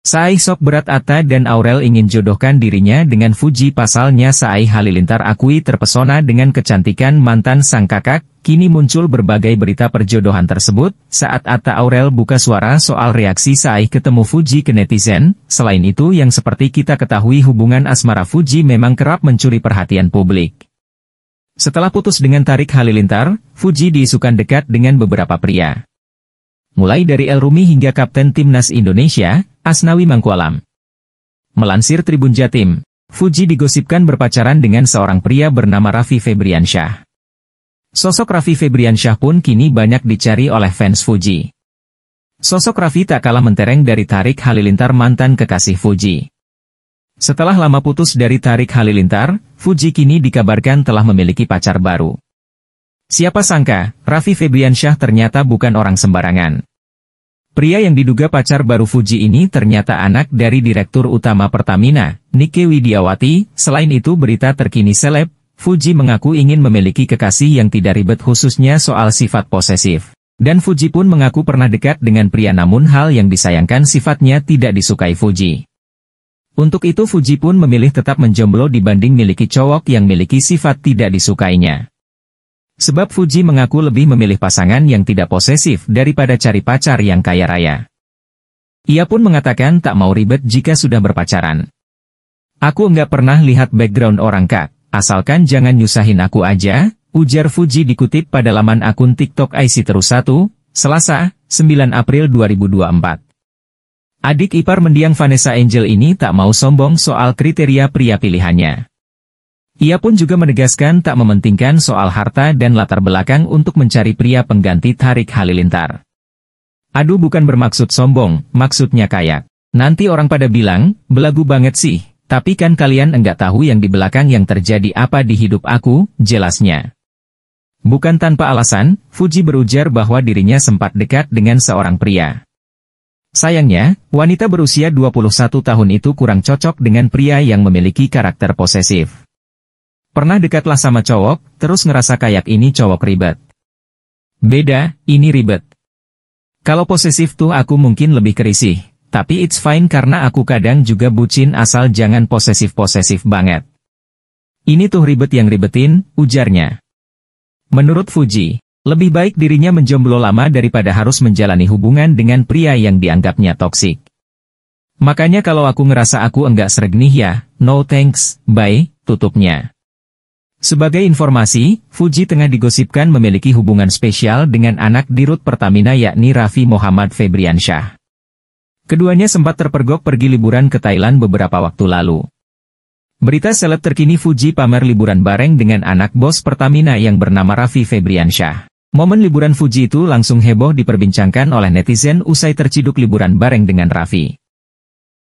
Sai sok berat Atta dan Aurel ingin jodohkan dirinya dengan Fuji pasalnya Sai Halilintar akui terpesona dengan kecantikan mantan sang kakak, kini muncul berbagai berita perjodohan tersebut, saat Atta Aurel buka suara soal reaksi Sai ketemu Fuji ke netizen, selain itu yang seperti kita ketahui hubungan asmara Fuji memang kerap mencuri perhatian publik. Setelah putus dengan Tarik Halilintar, Fuji diisukan dekat dengan beberapa pria mulai dari El Rumi hingga Kapten Timnas Indonesia, Asnawi Mangkualam. Melansir Tribun Jatim, Fuji digosipkan berpacaran dengan seorang pria bernama Raffi Febriansyah. Sosok Raffi Febriansyah pun kini banyak dicari oleh fans Fuji. Sosok Raffi tak kalah mentereng dari Tarik Halilintar mantan kekasih Fuji. Setelah lama putus dari Tarik Halilintar, Fuji kini dikabarkan telah memiliki pacar baru. Siapa sangka, Raffi Febriansyah ternyata bukan orang sembarangan. Pria yang diduga pacar baru Fuji ini ternyata anak dari Direktur Utama Pertamina, Nike Widiawati. Selain itu berita terkini seleb, Fuji mengaku ingin memiliki kekasih yang tidak ribet khususnya soal sifat posesif. Dan Fuji pun mengaku pernah dekat dengan pria namun hal yang disayangkan sifatnya tidak disukai Fuji. Untuk itu Fuji pun memilih tetap menjomblo dibanding miliki cowok yang miliki sifat tidak disukainya. Sebab Fuji mengaku lebih memilih pasangan yang tidak posesif daripada cari pacar yang kaya raya. Ia pun mengatakan tak mau ribet jika sudah berpacaran. Aku nggak pernah lihat background orang kak, asalkan jangan nyusahin aku aja, ujar Fuji dikutip pada laman akun TikTok IC Terus 1, Selasa, 9 April 2024. Adik ipar mendiang Vanessa Angel ini tak mau sombong soal kriteria pria pilihannya. Ia pun juga menegaskan tak mementingkan soal harta dan latar belakang untuk mencari pria pengganti Tarik Halilintar. Aduh bukan bermaksud sombong, maksudnya kayak. Nanti orang pada bilang, belagu banget sih, tapi kan kalian enggak tahu yang di belakang yang terjadi apa di hidup aku, jelasnya. Bukan tanpa alasan, Fuji berujar bahwa dirinya sempat dekat dengan seorang pria. Sayangnya, wanita berusia 21 tahun itu kurang cocok dengan pria yang memiliki karakter posesif. Pernah dekatlah sama cowok, terus ngerasa kayak ini cowok ribet. Beda, ini ribet. Kalau posesif tuh aku mungkin lebih kerisih, tapi it's fine karena aku kadang juga bucin asal jangan posesif-posesif banget. Ini tuh ribet yang ribetin, ujarnya. Menurut Fuji, lebih baik dirinya menjomblo lama daripada harus menjalani hubungan dengan pria yang dianggapnya toksik. Makanya kalau aku ngerasa aku enggak sreg ya, no thanks, bye, tutupnya. Sebagai informasi, Fuji tengah digosipkan memiliki hubungan spesial dengan anak dirut Pertamina yakni Raffi Muhammad Febriansyah. Keduanya sempat terpergok pergi liburan ke Thailand beberapa waktu lalu. Berita seleb terkini Fuji pamer liburan bareng dengan anak bos Pertamina yang bernama Raffi Febriansyah. Momen liburan Fuji itu langsung heboh diperbincangkan oleh netizen usai terciduk liburan bareng dengan Raffi.